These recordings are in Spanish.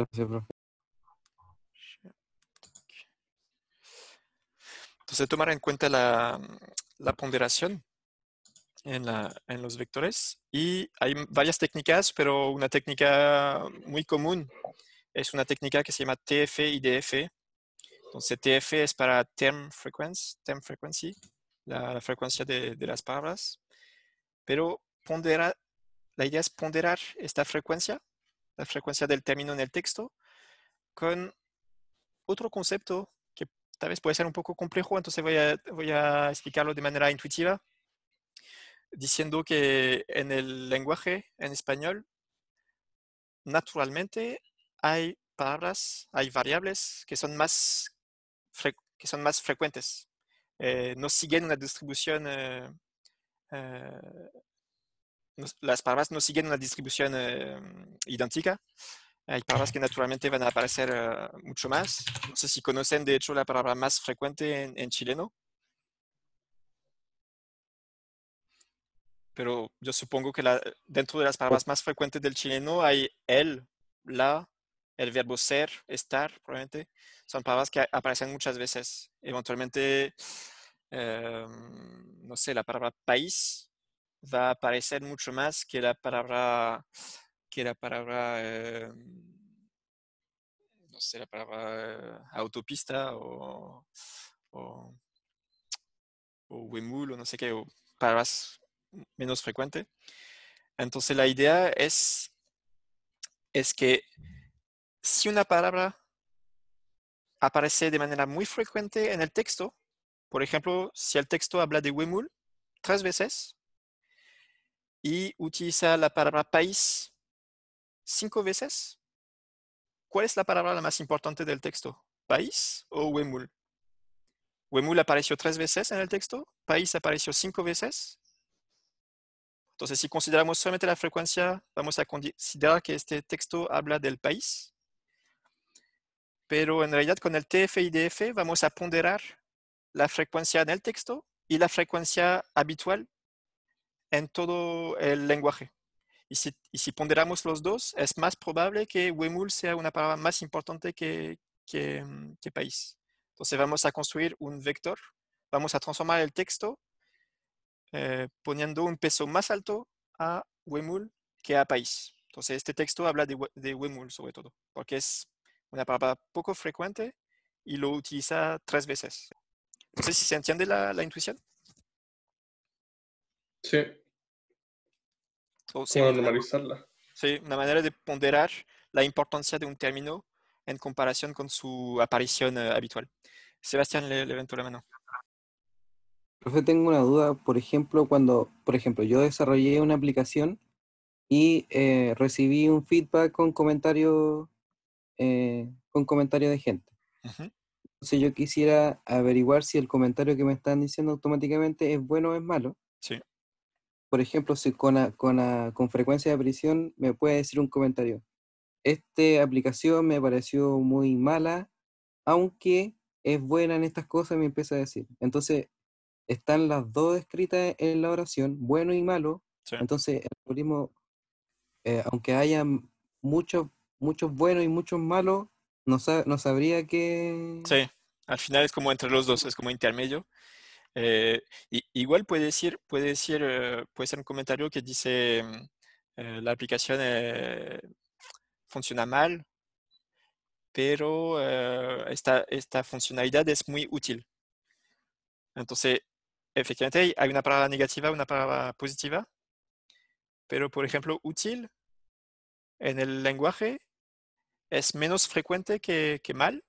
Entonces, tomar en cuenta la, ponderación en, los vectores. Y hay varias técnicas, pero una técnica muy común es una técnica que se llama TF y DF. Entonces, TF es para term frequency, la, frecuencia de, las palabras. Pero pondera, la idea es ponderar esta frecuencia frecuencia del término en el texto, con otro concepto que tal vez puede ser un poco complejo, entonces voy a, voy a explicarlo de manera intuitiva, diciendo que en el lenguaje, en español, naturalmente hay palabras, hay variables que son más, que son más frecuentes, eh, no siguen una distribución eh, eh, las palabras no siguen una distribución em, idéntica. Hay palabras que naturalmente van a aparecer eh, mucho más. No sé si conocen, de hecho, la palabra más frecuente en, chileno. Pero yo supongo que dentro de las palabras más frecuentes del chileno hay el, la, el verbo ser, estar, probablemente. Son palabras que aparecen muchas veces. Eventualmente, em, no sé, la palabra país va a aparecer mucho más que la palabra, que la palabra, em, no sé, la palabra autopista o, o, o Wemul o no sé qué, palabras menos frecuentes. Entonces la idea es, es que si una palabra aparece de manera muy frecuente en el texto, por ejemplo, si el texto habla de Wemul tres veces, y utiliza la palabra país cinco veces, ¿cuál es la palabra más importante del texto? ¿País o Wemul? Wemul apareció tres veces en el texto, país apareció cinco veces. Entonces, si consideramos solamente la frecuencia, vamos a considerar que este texto habla del país. Pero en realidad, con el TF y vamos a ponderar la frecuencia en el texto y la frecuencia habitual en todo el lenguaje. Y si, ponderamos los dos, es más probable que Wemul sea una palabra más importante que, que, mm, país. Entonces vamos a construir un vector, vamos a transformar el texto eh, poniendo un peso más alto a Wemul que a país. Entonces este texto habla de, Wemul sobre todo, porque es una palabra poco frecuente y lo utiliza tres veces. si ¿se entiende la intuición? Sí. sí, una, manera de ponderar la importancia de un término en comparación con su aparición eh, habitual. Sebastián le, la mano. Profe, tengo una duda. Por ejemplo, cuando, por ejemplo, yo desarrollé una aplicación y eh, recibí un feedback con comentarios eh, con comentario de gente. Entonces yo quisiera averiguar si el comentario que me están diciendo automáticamente es bueno o es malo. Sí por ejemplo, si con, con, con frecuencia de aparición me puede decir un comentario. Esta aplicación me pareció muy mala, aunque es buena en estas cosas, me empieza a decir. Entonces, están las dos escritas en la oración, bueno y malo. Entonces, el algoritmo, eh, aunque haya muchos muchos buenos y muchos malos, no, no sabría que... Sí, al final es como entre los dos, es como intermedio. Eh, igual puede decir, puede decir, eh, puede ser un comentario que dice mm, eh, la aplicación funciona mal, pero esta, esta funcionalidad es muy útil. Entonces, efectivamente hay una palabra negativa, una palabra positiva, pero por ejemplo, útil en el lenguaje es menos frecuente que mal.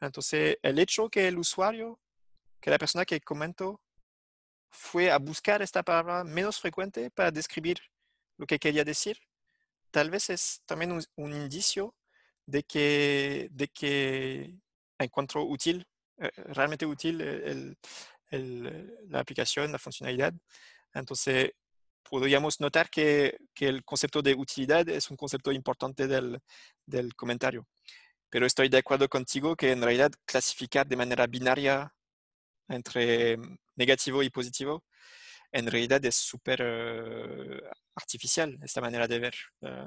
Entonces, el hecho que el usuario que la persona que comentó fue a buscar esta palabra menos frecuente para describir lo que quería decir, tal vez es también un, indicio de que, de que encontró útil, eh, realmente útil eh, la aplicación, la funcionalidad. Entonces, podríamos notar que, que, el concepto de utilidad es un concepto importante del, del comentario. Pero estoy de acuerdo contigo que en realidad clasificar de manera binaria entre mm, negativo y positivo, en realidad es súper eh, artificial esta manera de ver. Eh,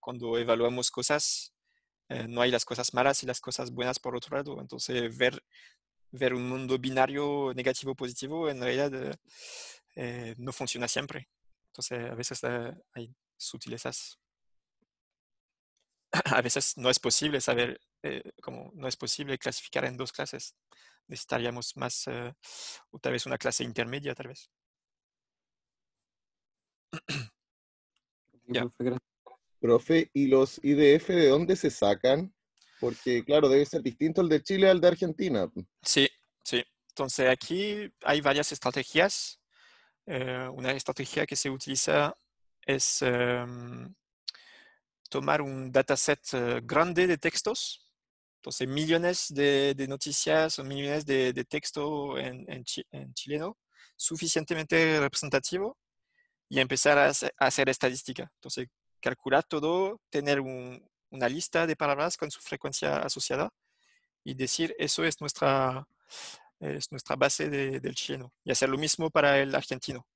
cuando evaluamos cosas, eh, no hay las cosas malas y las cosas buenas por otro lado. Entonces, ver, ver un mundo binario negativo-positivo en realidad no funciona siempre. Entonces, a veces hay sutilezas. a veces no es posible saber, eh, como no es posible clasificar en dos clases. Necesitaríamos más, o eh, tal vez una clase intermedia, tal vez. Profe, ¿y los IDF de dónde se sacan? Porque, claro, debe ser distinto el de Chile al de Argentina. Sí, sí. Entonces, aquí hay varias estrategias. Eh, una estrategia que se utiliza es em, tomar un dataset eh, grande de textos, entonces millones de, noticias o millones de, textos en, chileno, suficientemente representativo y empezar a hacer, estadística. Entonces, calcular todo, tener una lista de palabras con su frecuencia asociada y decir, eso es nuestra, base del chileno. Y hacer lo mismo para el argentino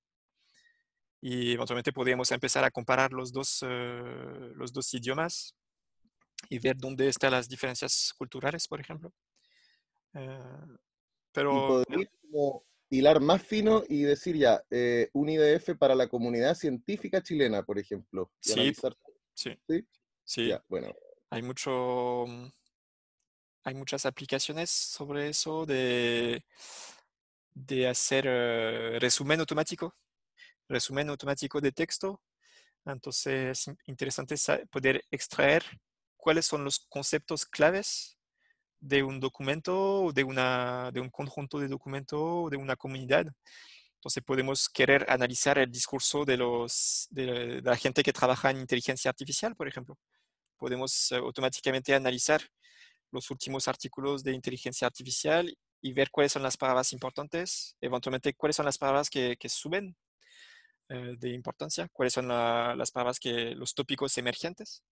y eventualmente podríamos empezar a comparar los dos, eh, los dos idiomas y ver dónde están las diferencias culturales, por ejemplo. Eh, pero... hilar más fino y decir ya, eh, un IDF para la comunidad científica chilena, por ejemplo. Sí, sí, sí. bueno. Hay mucho... Mm, hay muchas aplicaciones sobre eso de, de hacer resumen automático resumen automático de texto. Entonces es interesante poder extraer cuáles son los conceptos claves de un documento, de, una, de un conjunto de documento, de una comunidad. Entonces podemos querer analizar el discurso de, los, de la gente que trabaja en inteligencia artificial, por ejemplo. Podemos eh, automáticamente analizar los últimos artículos de inteligencia artificial y ver cuáles son las palabras importantes, eventualmente cuáles son las palabras que, que suben eh, de importancia, cuáles son las palabras que, los tópicos emergentes.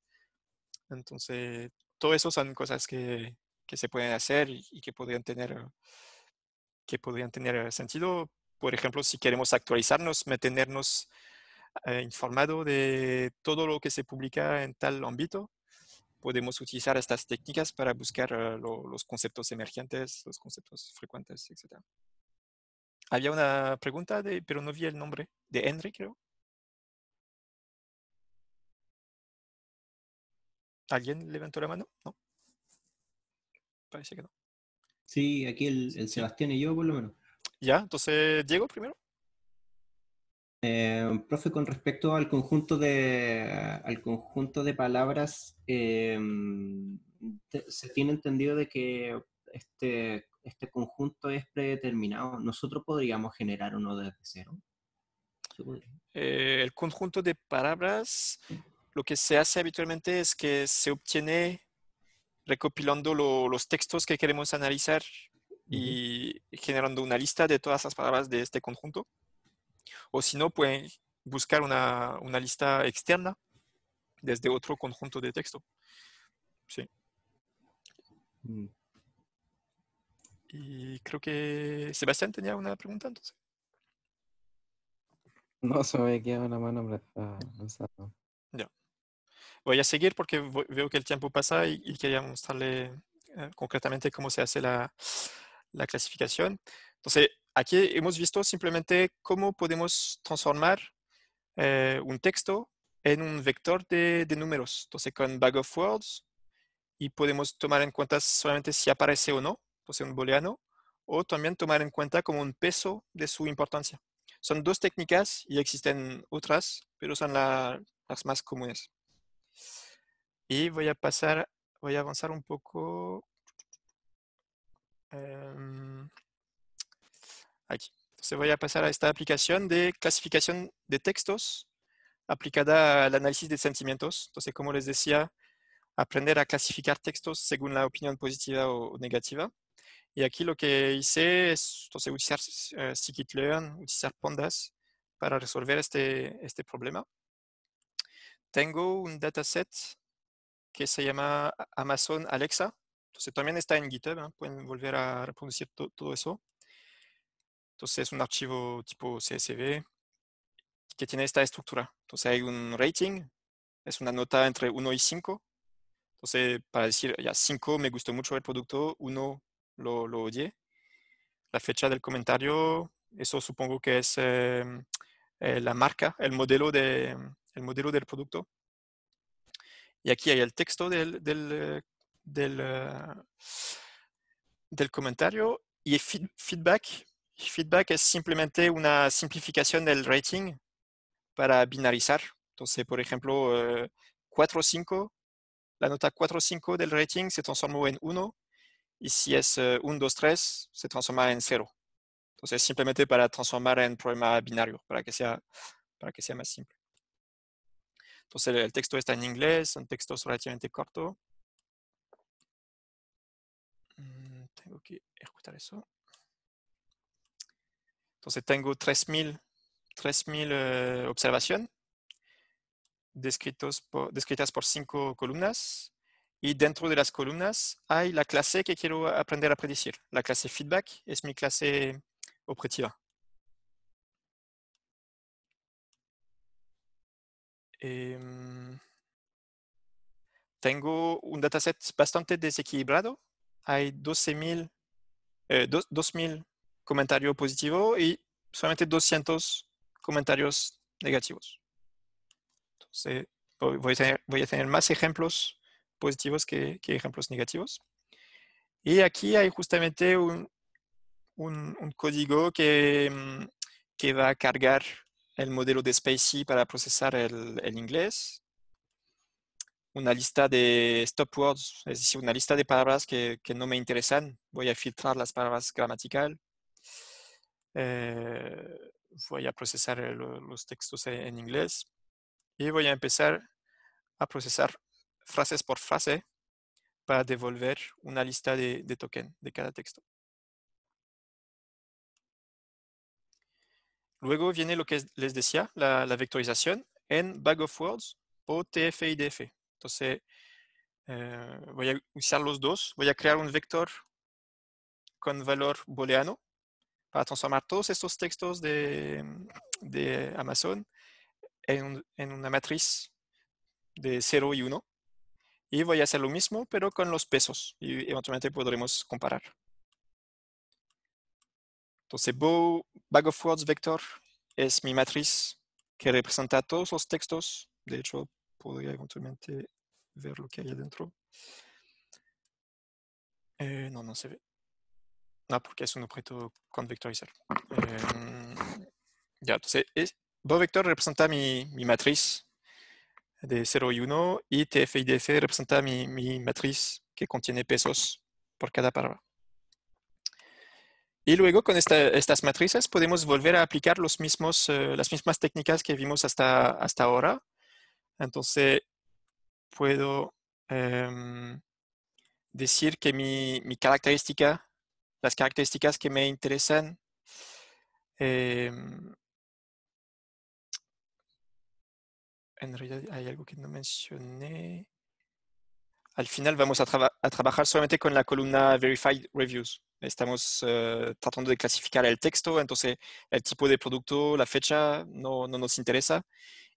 Entonces, todo eso son cosas que, se pueden hacer y, que podrían tener, que podrían tener sentido. Por ejemplo, si queremos actualizarnos, mantenernos eh, informado de todo lo que se publica en tal ámbito, podemos utilizar estas técnicas para buscar eh, los conceptos emergentes, los conceptos frecuentes, etc. Había una pregunta, de, pero no vi el nombre de Henry, creo. ¿Alguien levantó la mano? No. Parece que no. Sí, aquí el, Sebastián y yo, por lo menos. Ya, entonces, Diego primero. Eh, profe, con respecto al conjunto de al conjunto de palabras, em, se tiene entendido de que este, este conjunto es predeterminado. ¿Nosotros podríamos generar uno desde cero? Eh, el conjunto de palabras, lo que se hace habitualmente es que se obtiene recopilando los textos que queremos analizar y generando una lista de todas las palabras de este conjunto. O si no, pueden buscar una, lista externa desde otro conjunto de texto. Mm. Y creo que Sebastián tenía una pregunta entonces. No, se me queda una mano ah, Ya. Voy a seguir porque veo que el tiempo pasa y, quería mostrarle eh, concretamente cómo se hace la, clasificación. Entonces, aquí hemos visto simplemente cómo podemos transformar eh, un texto en un vector de, de, números. Entonces, con bag of words, y podemos tomar en cuenta solamente si aparece o no, entonces un booleano, o también tomar en cuenta como un peso de su importancia. Son dos técnicas y existen otras, pero son las más comunes. Y voy a pasar, voy a avanzar un poco. Em, aquí. Entonces voy a pasar a esta aplicación de clasificación de textos aplicada al análisis de sentimientos. Entonces, como les decía, aprender a clasificar textos según la opinión positiva o negativa. Y aquí lo que hice es utilizar uh, utilizar pandas para resolver este, este problema. Tengo un dataset que se llama Amazon Alexa. Entonces también está en GitHub, pueden volver a reproducir todo eso. Entonces es un archivo tipo CSV que tiene esta estructura. Entonces hay un rating, es una nota entre 1 y 5. Entonces para decir, ya 5 me gustó mucho el producto, 1 lo, odié. La fecha del comentario, eso supongo que es eh, eh, la marca, el modelo, de, modelo del producto. Y aquí hay el texto del, del, eh, comentario y feedback. Feedback es simplemente una simplificación del rating para binarizar. Entonces, por ejemplo, 4 5, la nota 4 o 5 del rating se transformó en 1 Et si c'est 1, 2, 3 se transforme en 0. Donc, c'est simplement pour transformer en problème binario, pour que ce soit que simple. Donc, le texte est en inglés, un texte relativement court. Mm, tengo que ejecutar eso. Entonces, tengo 3000 3000 décrites par descritas por 5 columnas Y dentro de las columnas hay la clase que quiero aprender a predecir. La clase feedback es mi clase objetiva. Em, tengo un dataset bastante desequilibrado. Hay 12.000 2.000 eh, comentarios positivos y solamente 200 comentarios negativos. voy a voy a tener más ejemplos positivos que, ejemplos negativos. Y aquí hay justamente un, código mm, que, va a cargar el modelo de Spacey para procesar el, inglés. Una lista de stop words, es decir, una lista de palabras que, no me interesan. Voy a filtrar las palabras gramatical. Eh, voy a procesar los textos en inglés. Y voy a empezar a procesar frases por frase para devolver una lista de, tokens token de cada texto. Luego viene lo que les decía, la, vectorización en bag of words o TF y DF. Entonces, eh, voy a usar los dos. Voy a crear un vector con valor booleano para transformar todos estos textos de, Amazon en, una matriz de 0 y 1. Y voy a hacer lo mismo, pero con los pesos. Y eventualmente podremos comparar. Entonces, bow, bag of words vector es mi matriz que representa todos los textos. De hecho, podría eventualmente ver lo que hay adentro. Eh, no, no se ve. No, porque es un objeto con vectorizer. Em, ya, entonces, bow vector representa mi, mi matriz de 0 y 1 y TF y DF representa mi, matriz que contiene pesos por cada palabra. Y luego con estas matrices podemos volver a aplicar los mismos, eh, las mismas técnicas que vimos hasta, hasta ahora. Entonces puedo em, decir que mi, característica, las características que me interesan em, en realidad hay algo que no mencioné. Al final vamos a, trabajar solamente con la columna Verified Reviews. Estamos eh, tratando de clasificar el texto, entonces el tipo de producto, la fecha no, nos interesa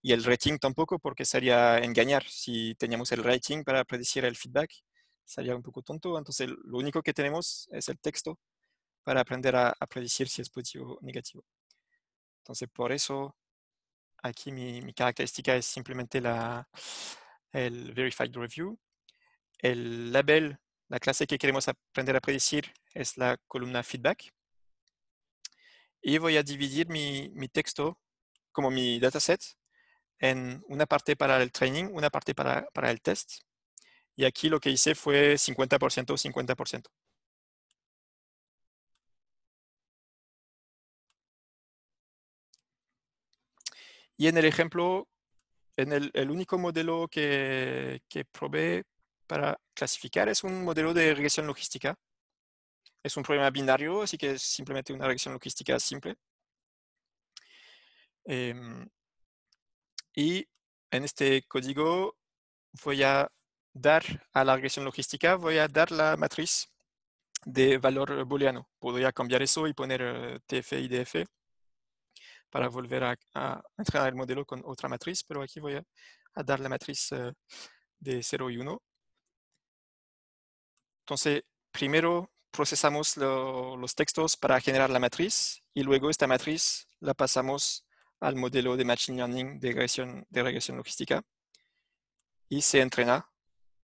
y el rating tampoco porque sería engañar. Si teníamos el rating para predecir el feedback, sería un poco tonto. Entonces lo único que tenemos es el texto para aprender a predecir si es positivo o negativo. Entonces por eso Aquí mi, característica es simplemente la, el Verified Review. El label, la clase que queremos aprender a predecir es la columna Feedback. Y voy a dividir mi, texto, como mi dataset, en una parte para el training, una parte para, para el test. Y aquí lo que hice fue 50%, o 50%. Y en el ejemplo, en el, único modelo que, que probé para clasificar es un modelo de regresión logística. Es un problema binario, así que es simplemente una regresión logística simple. Em, y en este código voy a dar a la regresión logística, voy a dar la matriz de valor booleano. Podría cambiar eso y poner eh, TF y DF para volver a, entrenar el modelo con otra matriz, pero aquí voy a, dar la matriz eh, de 0 y 1. Entonces, primero procesamos los textos para generar la matriz y luego esta matriz la pasamos al modelo de Machine Learning de regresión, de regresión logística y se entrena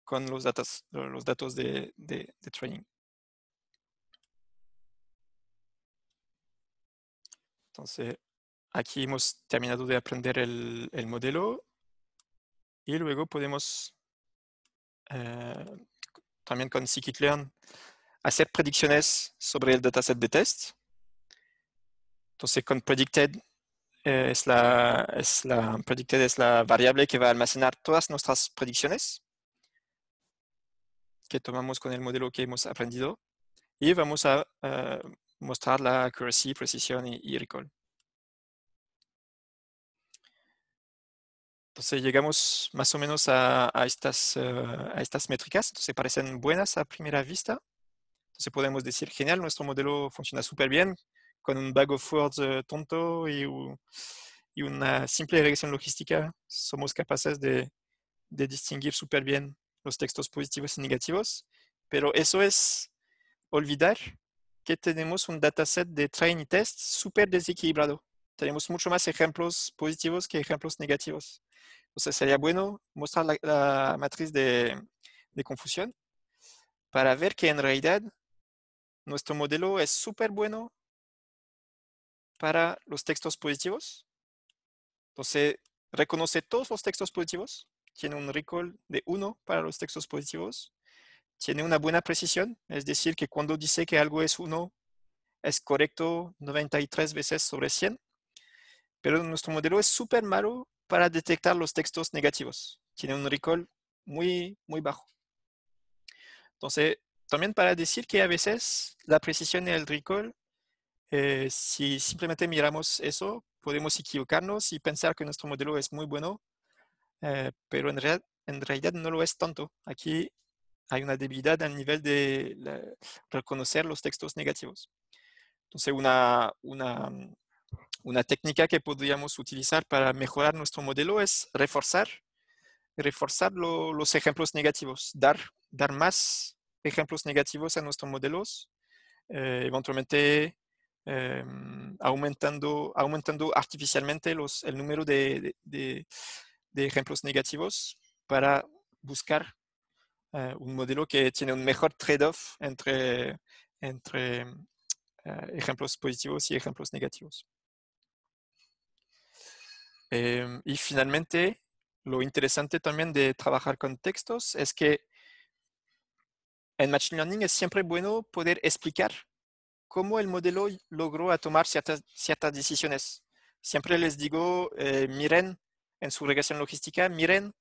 con los datos, los datos de, de, de training. Entonces, Aquí hemos terminado de aprender el, modelo y luego podemos eh, también con scikit-learn hacer predicciones sobre el dataset de test. Entonces con predicted eh, es, la, es, la, predicted es la variable que va a almacenar todas nuestras predicciones que tomamos con el modelo que hemos aprendido y vamos a eh, mostrar la accuracy, precisión y recall. Entonces pues, eh, llegamos más o menos a, estas, eh, a estas métricas, entonces parecen buenas a primera vista. Entonces podemos decir, genial, nuestro modelo funciona súper bien con un bag of words eh, tonto y, una simple regresión logística. Somos capaces de distinguir súper bien los textos positivos y negativos, pero eso es olvidar que tenemos un dataset de train y test súper desequilibrado. Tenemos mucho más ejemplos positivos que ejemplos negativos. Entonces sería bueno mostrar la, matriz de, de, confusión para ver que en realidad nuestro modelo es súper bueno para los textos positivos. Entonces reconoce todos los textos positivos, tiene un recall de 1 para los textos positivos, tiene una buena precisión, es decir, que cuando dice que algo es 1, es correcto 93 veces sobre 100, pero nuestro modelo es súper malo para detectar los textos negativos. Tiene un recall muy, muy bajo. Entonces, también para decir que a veces la precisión y el recall, eh, si simplemente miramos eso, podemos equivocarnos y pensar que nuestro modelo es muy bueno, eh, pero en, realidad no lo es tanto. Aquí hay una debilidad al nivel de reconocer los textos negativos. Entonces, una, una, una técnica que podríamos utilizar para mejorar nuestro modelo es reforzar, los ejemplos negativos, dar, dar más ejemplos negativos a nuestros modelos, eh, eventualmente em, aumentando, aumentando artificialmente el número de, ejemplos negativos para buscar eh, un modelo que tiene un mejor trade-off entre, eh, ejemplos positivos y ejemplos negativos. Em, y finalmente, lo interesante también de trabajar con textos es que en Machine Learning es siempre bueno poder explicar cómo el modelo logró tomar ciertas, decisiones. Siempre les digo, eh, miren en su regresión logística, miren,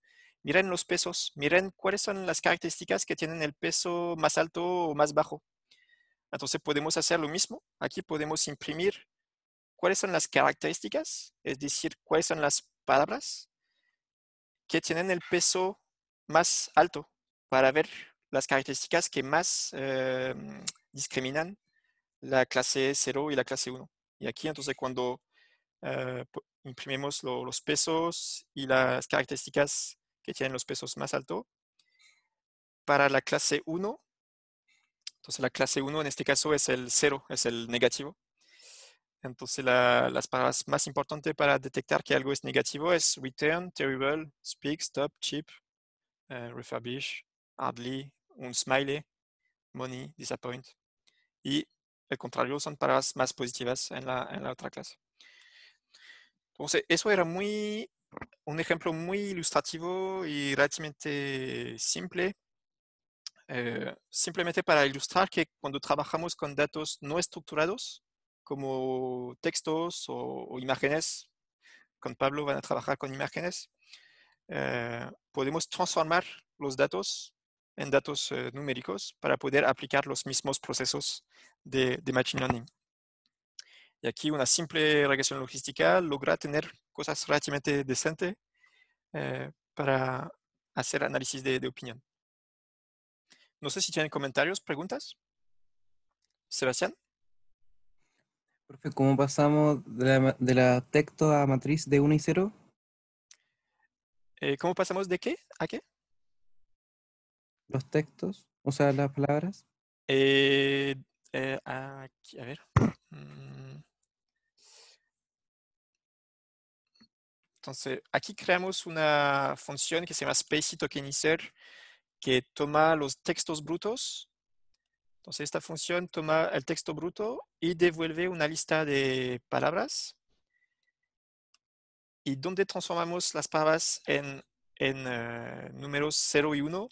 miren los pesos, miren cuáles son las características que tienen el peso más alto o más bajo. Entonces podemos hacer lo mismo. Aquí podemos imprimir cuáles son las características, es decir, cuáles son las palabras que tienen el peso más alto para ver las características que más eh, discriminan la clase 0 y la clase 1. Y aquí entonces cuando eh, imprimimos los pesos y las características que tienen los pesos más altos, para la clase 1, entonces la clase 1 en este caso es el 0, es el negativo, entonces, las palabras más importantes para detectar que algo es negativo es return, terrible, speak, stop, cheap, eh, refurbish, hardly, un smiley, money, disappoint. Y el contrario son palabras más positivas en la, otra clase. Entonces, eso era muy, un ejemplo muy ilustrativo y relativamente simple eh, simplemente para ilustrar que cuando trabajamos con datos no estructurados, como textos o, imágenes, con Pablo van a trabajar con imágenes, eh, podemos transformar los datos en datos eh, numéricos para poder aplicar los mismos procesos de, Machine Learning. Y aquí una simple regresión logística logra tener cosas relativamente decentes eh, para hacer análisis de, opinión. No sé si tienen comentarios, preguntas. Sebastián. ¿cómo pasamos de la, de texto a matriz de 1 y 0? Eh, ¿Cómo pasamos de qué a qué? Los textos, o sea, las palabras. Eh, eh, a ver. Mm. Entonces, aquí creamos una función que se llama space Tokenizer, que toma los textos brutos entonces, esta función toma el texto bruto y devuelve una lista de palabras. Y donde transformamos las palabras en, eh, números 0 y 1,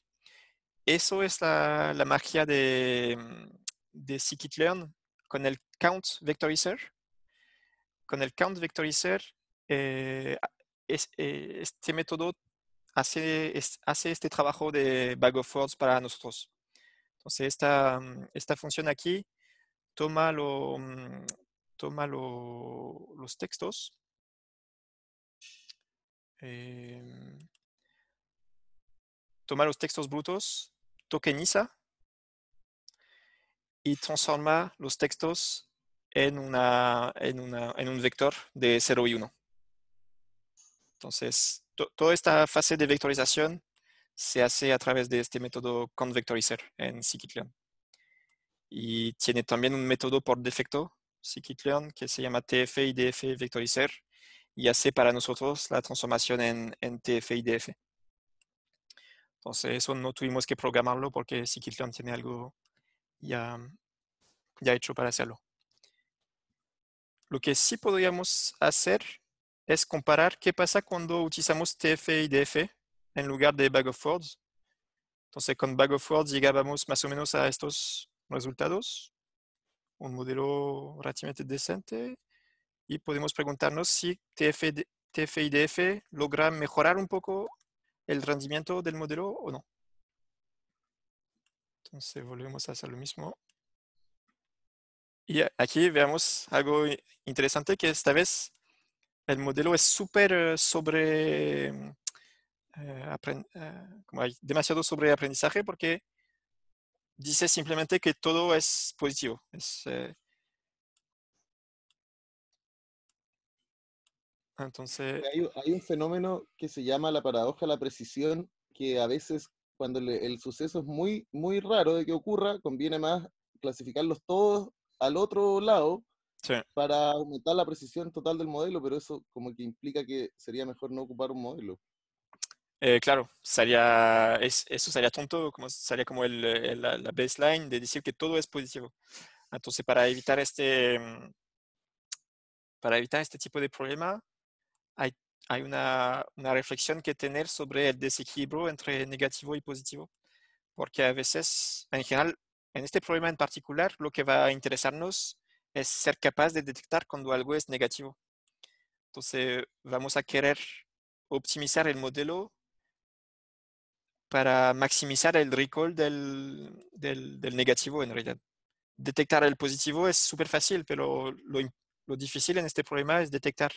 eso es la, magia de, de con el count vectorizer. Con el count vectorizer, eh, eh, este método hace, hace este trabajo de bag of words para nosotros esta, mm, esta función aquí toma, lo, mm, toma los textos. Em, toma los textos brutos, tokeniza y transforma los textos en, una, en, una, en un vector de 0 y 1. Entonces, toda esta fase de vectorización se hace a través de este método CONVECTORIZER en scikit-learn. Y tiene también un método por defecto, scikit-learn, que se llama TF-IDF VECTORIZER y hace para nosotros la transformación en, en TF-IDF. Entonces, eso no tuvimos que programarlo porque scikit-learn tiene algo ya, ya hecho para hacerlo. Lo que sí podríamos hacer es comparar qué pasa cuando utilizamos TF-IDF en lugar de Bag of Words. Entonces, con Bag of Words llegábamos más o menos a estos resultados. Un modelo relativamente decente. Y podemos preguntarnos si TFIDF logra mejorar un poco el rendimiento del modelo o no. Entonces, volvemos a hacer lo mismo. Y aquí veamos algo interesante que esta vez el modelo es súper eh, sobre mm, eh, eh, como hay demasiado sobre aprendizaje porque dice simplemente que todo es positivo. Es, eh Entonces... Hay, hay, un fenómeno que se llama la paradoja de la precisión, que a veces cuando el suceso es muy, muy raro de que ocurra, conviene más clasificarlos todos al otro lado para aumentar la precisión total del modelo, pero eso como que implica que sería mejor no ocupar un modelo. Eh, claro, sería, eso sería tonto, como, sería como eh, la, baseline de decir que todo es positivo. Entonces, para evitar este, mm, para evitar este tipo de problema, hay, una, una, reflexión que tener sobre el desequilibrio entre negativo y positivo, porque a veces, en general, en este problema en particular, lo que va a interesarnos es ser capaz de detectar cuando algo es negativo. Entonces, vamos a querer optimizar el modelo para maximizar el recall del, negativo en realidad. Detectar el positivo es súper fácil, pero lo, difícil en este problema es detectar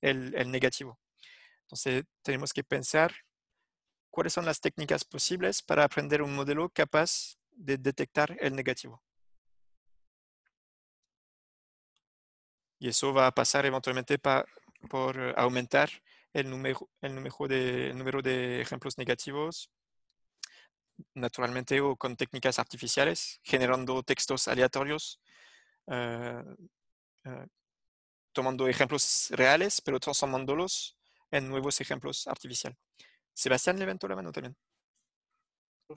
el, negativo. Entonces tenemos que pensar cuáles son las técnicas posibles para aprender un modelo capaz de detectar el negativo. Y eso va a pasar eventualmente por aumentar el el número de ejemplos negativos naturalmente o con técnicas artificiales, generando textos aleatorios, eh, eh, tomando ejemplos reales, pero transformándolos en nuevos ejemplos artificiales. Sebastián levantó la mano también.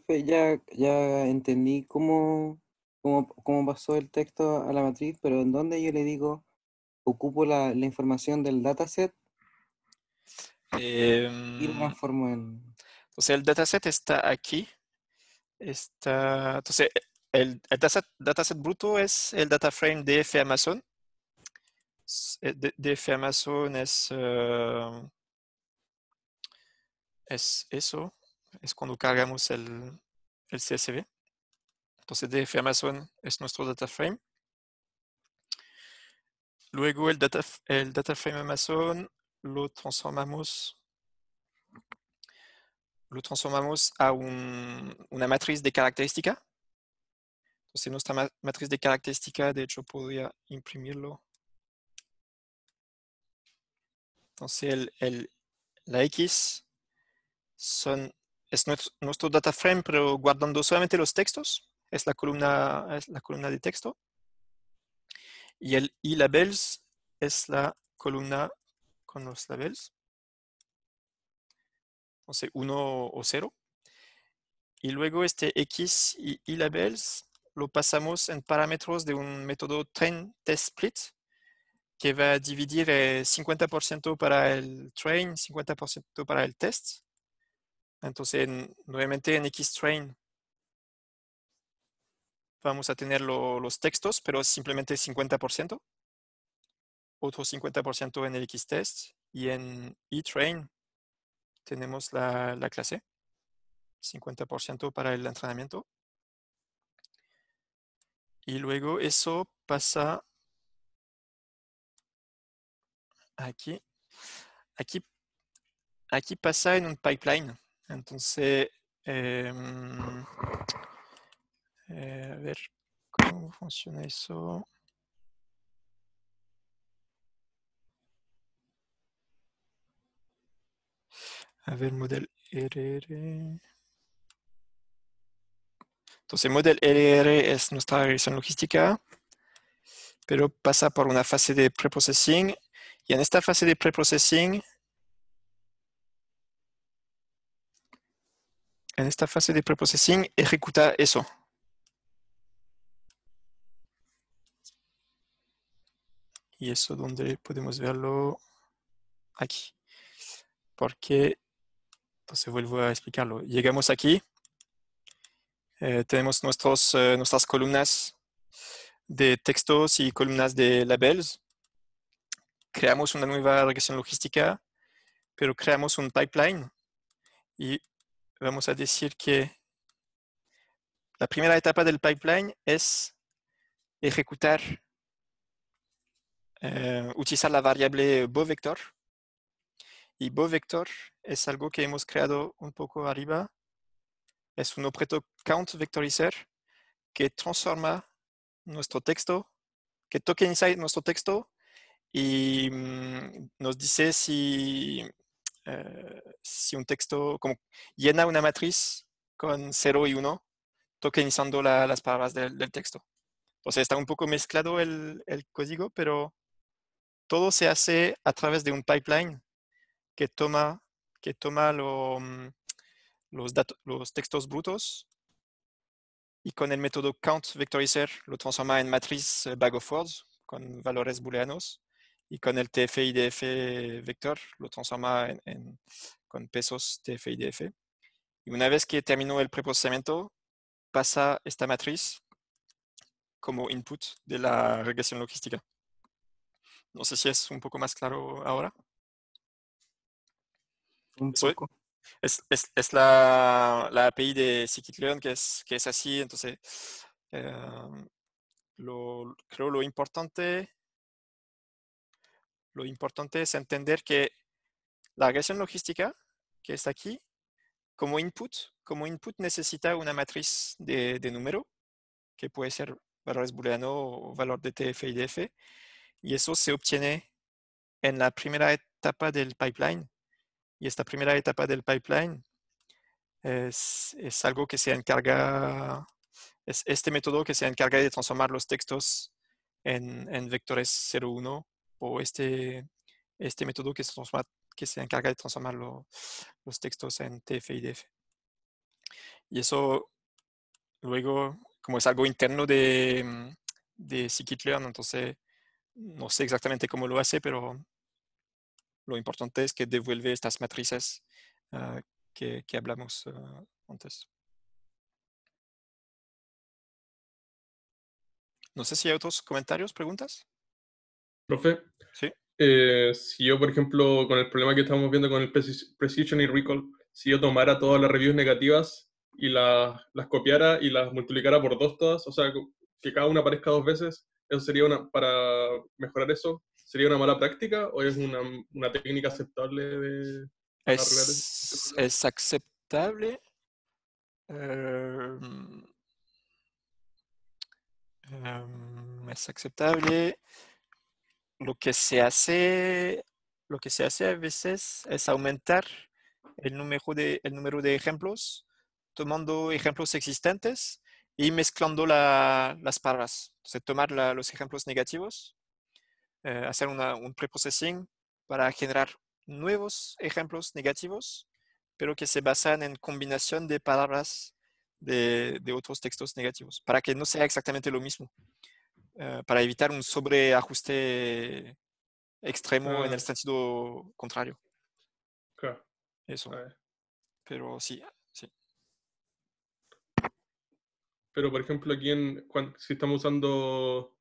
ya, ya entendí cómo, cómo, pasó el texto a la matriz, pero ¿en dónde yo le digo ocupo la, información del dataset eh, y lo em, O sea, el dataset está aquí entonces, el, dataset, bruto es el data frame df Amazon. Eh, DF Amazon es, eh, es eso, es cuando cargamos el, el CSV. Entonces, DF Amazon es nuestro data frame. Luego el data, el data frame Amazon lo transformamos lo transformamos a una matriz de característica. Entonces nuestra matriz de característica, de hecho, podría imprimirlo. Entonces el, la X son, es nuestro, data frame, pero guardando solamente los textos. Es la columna, es la columna de texto. Y el i labels es la columna con los labels. Entonces 1 o 0. Y luego este X y labels lo pasamos en parámetros de un método train test split que va a dividir 50% eh, para el train, 50% para el test. Entonces, nuevamente en X-Train vamos a tener los textos, pero simplemente 50%. Otro 50% en el X-Test. Y en E-Train tenemos la, clase, 50% para el entrenamiento. Y luego eso pasa aquí. Aquí, aquí pasa en un pipeline. Entonces, em, eh, a ver cómo funciona eso. A ver, model RR. Entonces, model LR es nuestra regresión logística, pero pasa por una fase de preprocessing. Y en esta fase de preprocessing, en esta fase de preprocessing, ejecuta eso. Y eso donde podemos verlo aquí. Porque Entonces vuelvo a explicarlo. Llegamos aquí, eh, tenemos nuestros, eh, nuestras columnas de textos y columnas de labels. Creamos una nueva regresión logística, pero creamos un pipeline y vamos a decir que la primera etapa del pipeline es ejecutar, eh, utilizar la variable bovector. Y bovector es algo que hemos creado un poco arriba. Es un objeto count vectorizer que transforma nuestro texto, que tokeniza nuestro texto y mm, nos dice si, eh, si un texto como llena una matriz con 0 y 1, tokenizando las palabras del, texto. texto. sea, está un poco mezclado el, el código, pero todo se hace a través de un pipeline que toma que toma mm, los, textos brutos y con el método count vectorizer lo transforma en matriz eh, bag of words con valores booleanos y con el tfidf vector lo transforma en, con pesos tfidf. Y una vez que terminó el preprocesamiento, pasa esta matriz como input de la regresión logística. No sé si es un poco más claro ahora. Es, la, API de scikit que es, que es así, entonces em, lo, creo lo importante, lo importante es entender que la agresión logística que está aquí, como input, como input necesita una matriz de, de número, que puede ser valores booleanos o valor de TF y DF, y eso se obtiene en la primera etapa del pipeline, y esta primera etapa del pipeline es, algo que se encarga, es este método que se encarga de transformar los textos en, vectores vectores 1 o este, este método que se, que se encarga de transformar los textos en TF y DF. Y eso luego, como es algo interno de, de Scikit-Learn, entonces no sé exactamente cómo lo hace, pero lo importante es que devuelve estas matrices ah, que, que, hablamos ah, antes. No sé si hay otros comentarios, preguntas. Profe. Sí. Eh, si yo, por ejemplo, con el problema que estamos viendo con el precision y recall, si yo tomara todas las reviews negativas y las copiara y las multiplicara por dos todas, o sea, que cada una aparezca dos veces, ¿Eso sería una, para mejorar eso, sería una mala práctica o es una, una técnica aceptable de... Es, aceptable. Em, em, es aceptable. Lo que se hace, lo que se hace a veces es aumentar el número de, el número de ejemplos, tomando ejemplos existentes y mezclando las palabras. Entonces, tomar los ejemplos negativos, eh, hacer un preprocessing para generar nuevos ejemplos negativos, pero que se basan en combinación de palabras de, otros textos negativos, para que no sea exactamente lo mismo, eh, para evitar un sobreajuste extremo en el sentido contrario. Claro. Eso. Pero sí, pero por ejemplo aquí en, si estamos usando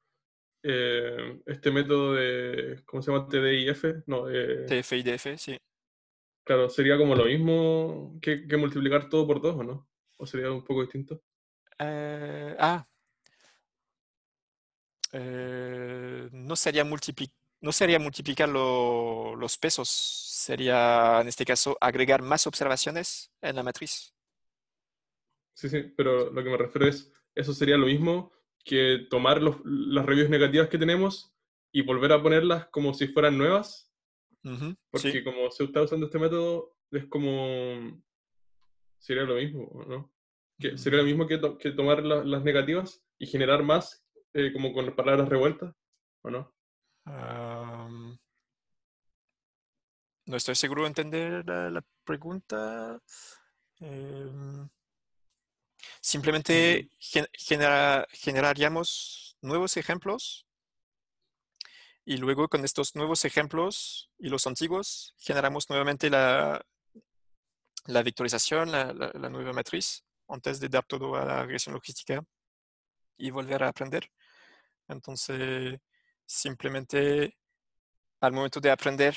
eh, este método de, ¿cómo se llama? TDIF, no. Eh, sí. Claro, sería como lo mismo que, multiplicar todo por dos, ¿o no? ¿O sería un poco distinto? Eh, ah. no sería multiplicar no sería multiplicar los pesos, sería en este caso agregar más observaciones en la matriz sí, sí, pero lo que me refiero es, eso sería lo mismo que tomar las reviews negativas que tenemos y volver a ponerlas como si fueran nuevas, porque como se está usando este método, es como, sería lo mismo, ¿no? sería lo mismo que, tomar las negativas y generar más, eh, como con palabras revueltas, ¿o no? No estoy seguro de entender la, pregunta. Em. Simplemente generaríamos nuevos ejemplos y luego con estos nuevos ejemplos y los antiguos generamos nuevamente la, vectorización, la, nueva matriz, antes de dar todo a la regresión logística y volver a aprender. Entonces, simplemente al momento de aprender,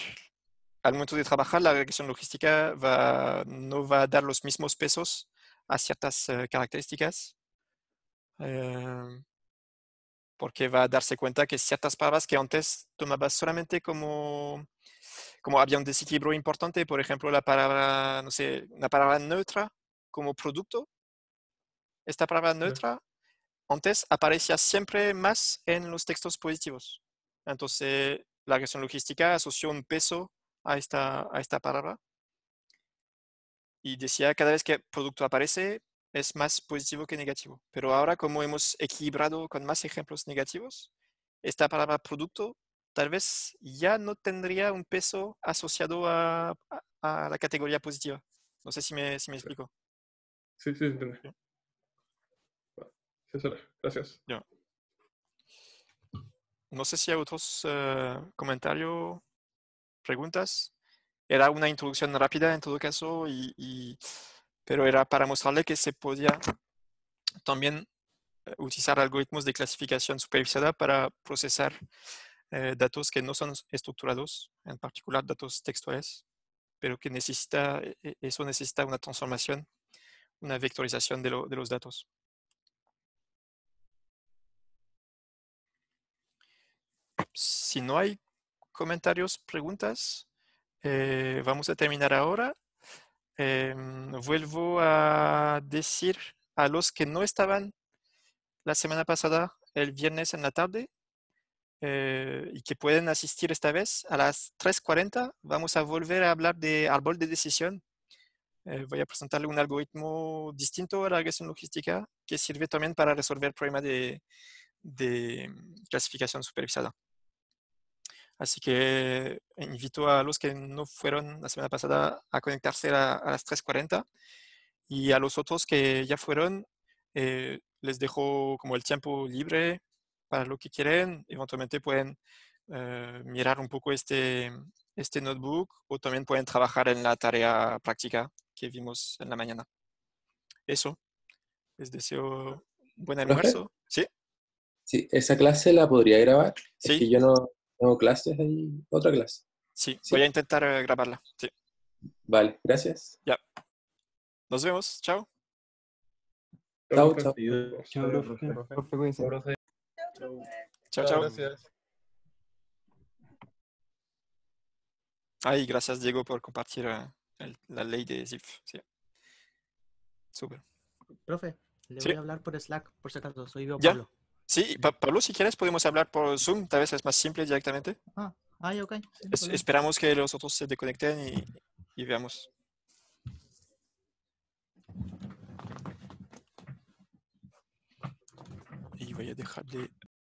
al momento de trabajar, la regresión logística va, no va a dar los mismos pesos a ciertas eh, características, em, porque va a darse cuenta que ciertas palabras que antes tomaba solamente como, como había un desequilibrio importante, por ejemplo, la palabra, no sé, una palabra neutra como producto, esta palabra neutra antes aparecía siempre más en los textos positivos. Entonces, la gestión logística asoció un peso a esta, a esta palabra y decía, cada vez que producto aparece, es más positivo que negativo. Pero ahora, como hemos equilibrado con más ejemplos negativos, esta palabra producto tal vez ya no tendría un peso asociado a, la categoría positiva. No sé si me, si me explico. Sí, sí, entiendo. Sí. gracias. No sé si hay otros eh, comentarios, preguntas. Era una introducción rápida en todo caso, pero era para mostrarle que se podía también eh, utilizar algoritmos de clasificación supervisada para procesar eh, datos que no son estructurados, en particular datos textuales, pero que necesita, eh, eso necesita una transformación, una vectorización de los datos. Si no hay comentarios, preguntas, eh, vamos a terminar ahora. Em, vuelvo a decir a los que no estaban la semana pasada, el viernes en la tarde, eh, y que pueden asistir esta vez a las 3.40, vamos a volver a hablar de árbol de decisión. Eh, voy a presentarle un algoritmo distinto a la regresión logística que sirve también para resolver problemas de, de mm, clasificación supervisada. Así que eh, invito a los que no fueron la semana pasada a conectarse a, las 3.40 y a los otros que ya fueron, eh, les dejo como el tiempo libre para lo que quieren. Eventualmente pueden eh, mirar un poco este, este notebook o también pueden trabajar en la tarea práctica que vimos en la mañana. Eso. Les deseo un buen almuerzo. ¿Sí? Sí, esa clase la podría grabar. Sí. Es yo no, ¿Tengo clases ahí? ¿Otra clase? Sí, voy a intentar eh, grabarla. Sí. Vale, gracias. Ya. Nos vemos. Chao. Chao, chao. Chao, profe. Chao, Chao, chao. Gracias. Ay, gracias Diego por compartir eh, la ley de ZIF. Sí. Súper. Profe, le voy a hablar por Slack, por si acaso. Soy yo, Pablo. Sí, Pablo, si quieres podemos hablar por Zoom, tal vez es más simple directamente. Ah, ah ok. esperamos que los otros se desconecten y, y veamos. Y voy a dejar de